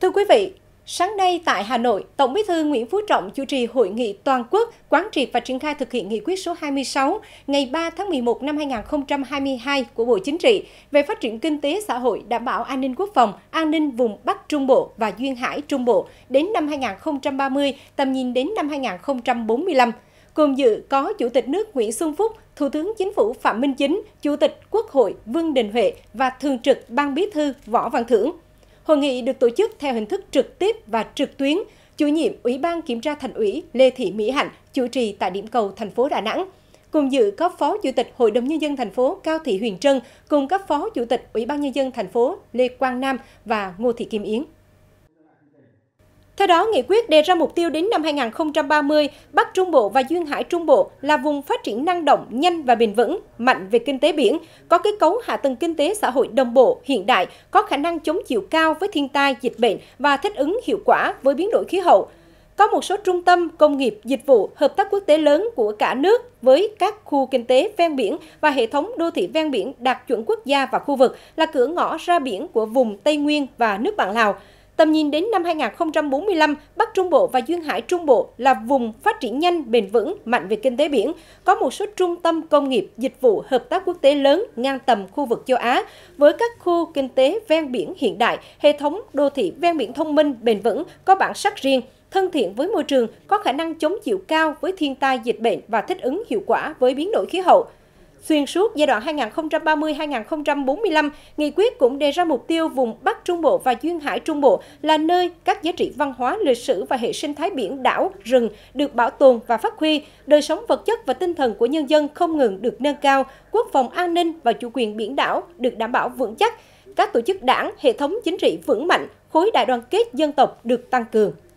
Thưa quý vị, sáng nay tại Hà Nội, Tổng Bí thư Nguyễn Phú Trọng chủ trì hội nghị toàn quốc quán triệt và triển khai thực hiện nghị quyết số 26 ngày 3 tháng 11 năm 2022 của Bộ Chính trị về phát triển kinh tế xã hội, đảm bảo an ninh quốc phòng, an ninh vùng Bắc Trung Bộ và duyên hải Trung Bộ đến năm 2030, tầm nhìn đến năm 2045. Cùng dự có Chủ tịch nước Nguyễn Xuân Phúc, Thủ tướng Chính phủ Phạm Minh Chính, Chủ tịch Quốc hội Vương Đình Huệ và Thường trực Ban Bí thư Võ Văn Thưởng. Hội nghị được tổ chức theo hình thức trực tiếp và trực tuyến. Chủ nhiệm Ủy ban Kiểm tra Thành ủy Lê Thị Mỹ Hạnh chủ trì tại điểm cầu thành phố Đà Nẵng. Cùng dự có Phó Chủ tịch Hội đồng Nhân dân thành phố Cao Thị Huyền Trân cùng các Phó Chủ tịch Ủy ban Nhân dân thành phố Lê Quang Nam và Ngô Thị Kim Yến. Theo đó, nghị quyết đề ra mục tiêu đến năm 2030, Bắc Trung Bộ và Duyên Hải Trung Bộ là vùng phát triển năng động, nhanh và bền vững, mạnh về kinh tế biển, có kết cấu hạ tầng kinh tế xã hội đồng bộ, hiện đại, có khả năng chống chịu cao với thiên tai, dịch bệnh và thích ứng hiệu quả với biến đổi khí hậu. Có một số trung tâm, công nghiệp, dịch vụ, hợp tác quốc tế lớn của cả nước với các khu kinh tế ven biển và hệ thống đô thị ven biển đạt chuẩn quốc gia và khu vực là cửa ngõ ra biển của vùng Tây Nguyên và nước bạn Lào – Tầm nhìn đến năm 2045, Bắc Trung Bộ và Duyên Hải Trung Bộ là vùng phát triển nhanh, bền vững, mạnh về kinh tế biển, có một số trung tâm công nghiệp, dịch vụ, hợp tác quốc tế lớn ngang tầm khu vực châu Á, với các khu kinh tế ven biển hiện đại, hệ thống đô thị ven biển thông minh, bền vững, có bản sắc riêng, thân thiện với môi trường, có khả năng chống chịu cao với thiên tai dịch bệnh và thích ứng hiệu quả với biến đổi khí hậu, Xuyên suốt giai đoạn 2030-2045, nghị quyết cũng đề ra mục tiêu vùng Bắc Trung Bộ và Duyên Hải Trung Bộ là nơi các giá trị văn hóa, lịch sử và hệ sinh thái biển, đảo, rừng được bảo tồn và phát huy, đời sống vật chất và tinh thần của nhân dân không ngừng được nâng cao, quốc phòng an ninh và chủ quyền biển đảo được đảm bảo vững chắc, các tổ chức đảng, hệ thống chính trị vững mạnh, khối đại đoàn kết dân tộc được tăng cường.